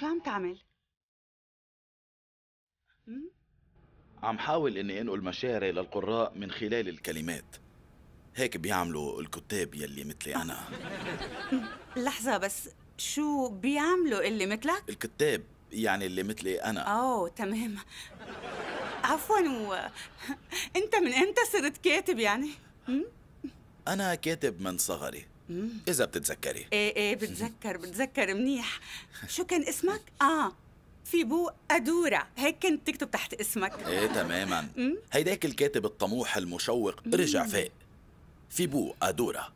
شو عم تعمل؟ عم حاول اني انقل مشاعري للقراء من خلال الكلمات هيك بيعملوا الكتاب يلي مثلي انا لحظه بس شو بيعملوا اللي مثلك الكتاب يعني اللي مثلي انا اوه تمام عفوا و... انت من امتى صرت كاتب يعني انا كاتب من صغري مم. إذا بتتذكري إيه إيه بتذكر بتذكر منيح شو كان اسمك؟ آه في بو أدورة هيك كنت تكتب تحت اسمك إيه تماما هيداك الكاتب الطموح المشوق رجع فاق في بو أدورة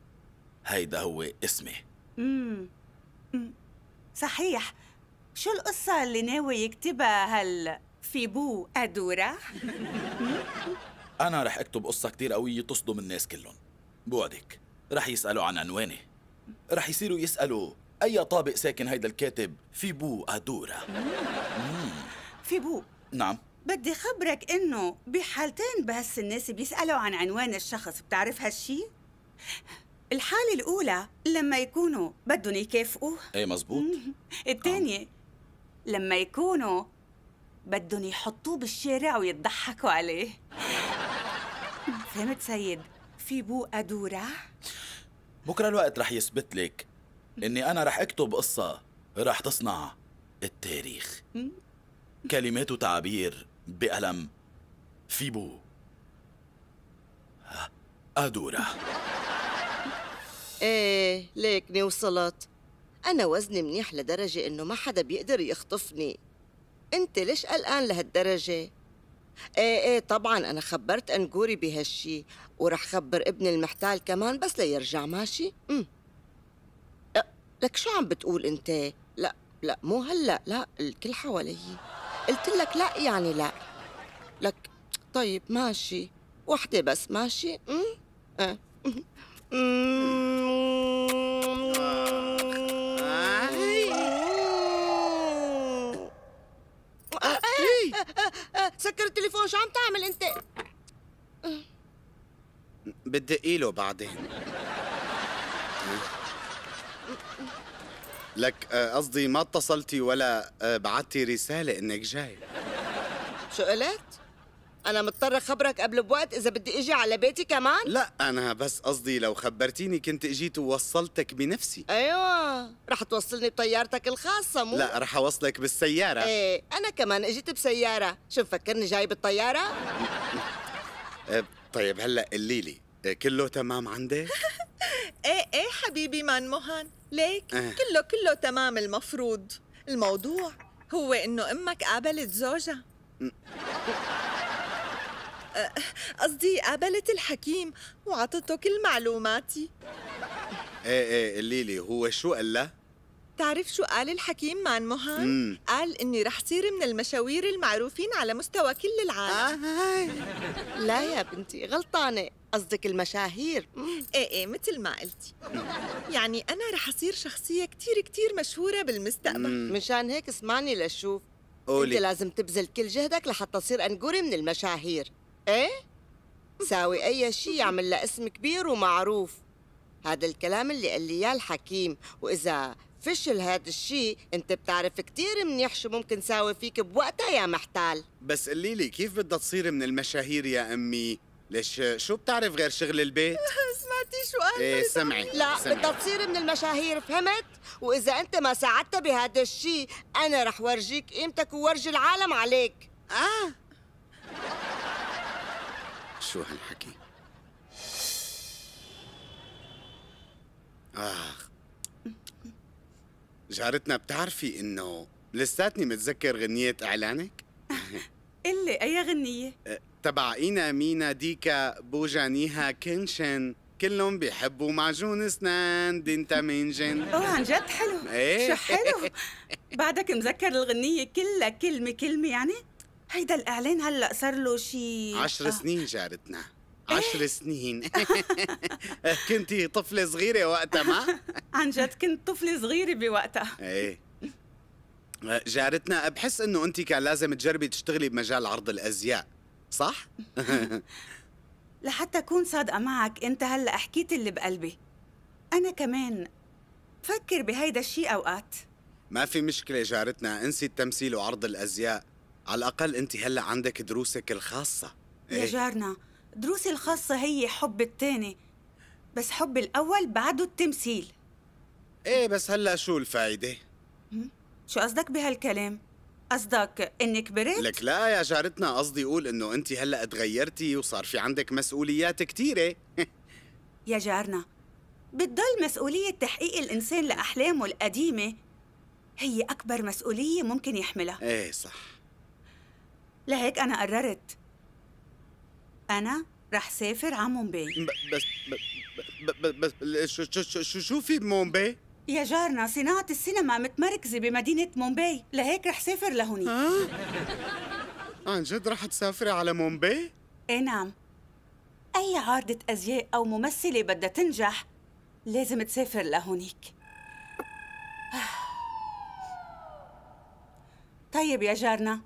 هيدا هو اسمي مم. صحيح شو القصة اللي ناوي يكتبها هال في بو أدورة؟ أنا رح أكتب قصة كتير قوية تصدم الناس كلهم بوعدك رح يسألوا عن عنواني رح يصيروا يسألوا أي طابق ساكن هيدا الكاتب في بو أدورا في بو نعم بدي خبرك إنه بحالتين بس الناس بيسألوا عن عنوان الشخص بتعرف هالشي؟ الحالة الأولى لما يكونوا بدهم يكافئوه ايه مزبوط الثانية نعم. لما يكونوا بدهم يحطوه بالشارع ويضحكوا عليه فهمت سيد في بو أدورة؟ بكره الوقت رح يثبت لك اني انا رح اكتب قصه رح تصنع التاريخ كلمات وتعابير بقلم فيبو أدورة ايه ليكني وصلت أنا وزني منيح لدرجة إنه ما حدا بيقدر يخطفني أنت ليش قلقان لهالدرجة؟ ايه ايه طبعا انا خبرت انجوري بهالشي ورح خبر ابن المحتال كمان بس ليرجع ماشي امم لك شو عم بتقول انت لا لا مو هلا لا الكل حوالي قلت لك لا يعني لا لك طيب ماشي وحده بس ماشي امم اه. سكر التليفون شو عم تعمل انت بدقي له بعدين لك آه، قصدي ما اتصلتي ولا آه، بعتي رسالة انك جاي شو قلت؟ أنا مضطرة خبرك قبل بوقت إذا بدي إجي على بيتي كمان لا أنا بس قصدي لو خبرتيني كنت إجيت ووصلتك بنفسي أيوة رح توصلني بطيارتك الخاصة مو لا رح أوصلك بالسيارة إيه أنا كمان إجيت بسيارة شو مفكرني جاي بالطيارة؟ إيه، طيب هلا قلي لي إيه، كله تمام عندك؟ ايه ايه حبيبي مان مهان ليك آه. كله كله تمام المفروض الموضوع هو انه امك قابلت زوجها أه، قصدي قابلت الحكيم وعطته كل معلوماتي ايه ايه قولي لي هو شو قال لها؟ بتعرف شو قال الحكيم مان موهان؟ قال اني رح صير من المشاوير المعروفين على مستوى كل العالم آه لا يا بنتي غلطانة قصدك المشاهير ايه ايه مثل ما قلتي يعني انا رح اصير شخصية كثير كثير مشهورة بالمستقبل مشان هيك اسمعني لشوف قولي انت لازم تبذل كل جهدك لحتى تصير انقوري من المشاهير ايه؟ ساوي أي شيء يعمل لها اسم كبير ومعروف هذا الكلام اللي قال لي اياه الحكيم وإذا فشل هذا الشيء انت بتعرف كثير منيح شو ممكن ساوي فيك بوقتها يا محتال بس قلي لي كيف بدها تصير من المشاهير يا امي ليش شو بتعرف غير شغل البيت سمعتي شو قال ايه سمعي لا بدها تصير من المشاهير فهمت واذا انت ما ساعدتها بهذا الشيء انا رح ورجيك قيمتك وورجي العالم عليك اه شو هالحكي آخ جارتنا بتعرفي إنه لساتني متذكر غنية إعلانك؟ قلي أي غنية؟ أه، تبع إينا مينا ديكا بوجانيها كنشن كلهم بيحبوا معجون اسنان دينتا مينجن اوه عن جد حلو ايه شو حلو بعدك مذكر الغنية كلها كلمة كلمة يعني؟ هيدا الإعلان هلأ صار له شي عشر آه. سنين جارتنا إيه. عشر سنين كنتي طفلة صغيرة وقتها ما؟ عن جد كنت طفلة صغيرة بوقتها ايه جارتنا بحس انه انت كان لازم تجربي تشتغلي بمجال عرض الازياء صح؟ لحتى اكون صادقة معك انت هلا حكيت اللي بقلبي انا كمان بفكر بهيدا الشيء اوقات ما في مشكلة جارتنا انسي التمثيل وعرض الازياء على الأقل أنت هلأ عندك دروسك الخاصة إيه؟ يا جارنا دروسي الخاصة هي حب التاني بس حب الأول بعده التمثيل إيه بس هلأ شو الفايدة؟ شو قصدك بهالكلام؟ قصدك اني كبرت؟ لك لا يا جارتنا قصدي اقول انه انت هلا تغيرتي وصار في عندك مسؤوليات كثيره يا جارنا بتضل مسؤولية تحقيق الإنسان لأحلامه القديمة هي أكبر مسؤولية ممكن يحملها إيه صح لهيك أنا قررت أنا رح سافر على مومباي بس بس بس شو شو شو في بمومباي؟ يا جارنا صناعة السينما متمركزة بمدينة مومباي لهيك رح سافر لهونيك آه؟ عن جد رح تسافري على مومباي؟ ايه نعم أي عارضة أزياء أو ممثلة بدها تنجح لازم تسافر لهونيك طيب يا جارنا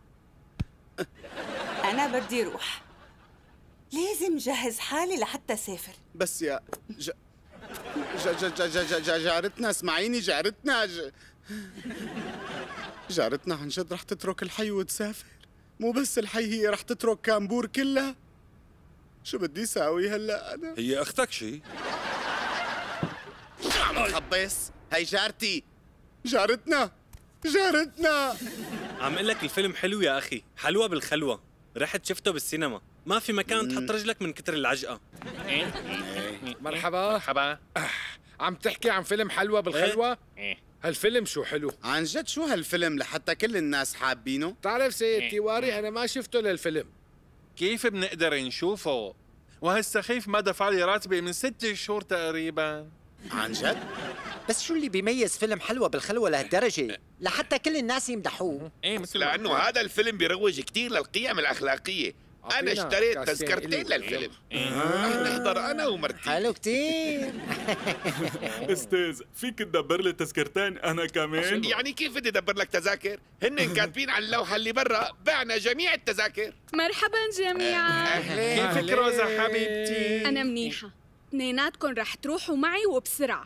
أنا بدي روح لازم جهز حالي لحتى سافر بس يا ج... ج... ج... ج... ج... ج... ج... جارتنا اسمعيني جارتنا ج... جارتنا عن جد رح تترك الحي وتسافر مو بس الحي هي رح تترك كامبور كلها شو بدي ساوي هلا انا هي اختك شي عم تخبص هي جارتي جارتنا جارتنا عم اقول لك الفيلم حلو يا اخي حلوه بالخلوه رحت شفته بالسينما ما في مكان تحط رجلك من كتر العجقه إيه. إيه. إيه. مرحبا مرحبا أه. عم تحكي عن فيلم حلوه بالخلوه هالفيلم شو حلو عن جد شو هالفيلم لحتى كل الناس حابينه تعرف سيد تيواري انا ما شفته للفيلم كيف بنقدر نشوفه وهالسخيف ما دفع لي راتبي من ست شهور تقريبا عن جد بس شو اللي بيميز فيلم حلوة بالخلوة لهالدرجة؟ لحتى كل الناس يمدحوه ايه مثل لأنه هذا الفيلم بيروج كثير للقيم الأخلاقية أنا اشتريت تذكرتين للفيلم إيه. رح نحضر أنا ومرتي حلو كثير أستاذ فيك تدبر لي تذكرتين أنا كمان؟ يعني كيف بدي أدبر لك تذاكر؟ هن كاتبين على اللوحة اللي برا بعنا جميع التذاكر مرحبا جميعا كيفك روزا حبيبتي؟ أنا منيحة اثنيناتكم رح تروحوا معي وبسرعة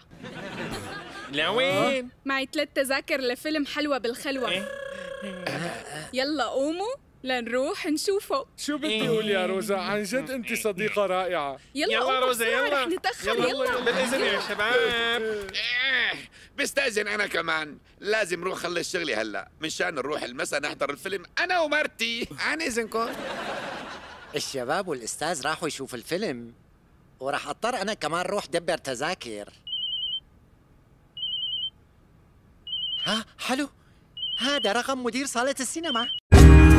لوين؟ آه. إيه، معي ثلاث تذاكر لفيلم حلوة بالخلوة إيه. يلا قوموا لنروح نشوفه شو بدي إيه. يا روزا عن جد انت صديقة رائعة يلا يلا روزا يلا رح نتأخر يلا, يلا, يلا بالاذن يا شباب بستأذن انا كمان لازم روح خلص شغلي هلا منشان نروح المساء نحضر الفيلم انا ومرتي عن اذنكم الشباب والاستاذ راحوا يشوفوا الفيلم وراح اضطر انا كمان روح دبر تذاكر ها حلو هذا رقم مدير صالة السينما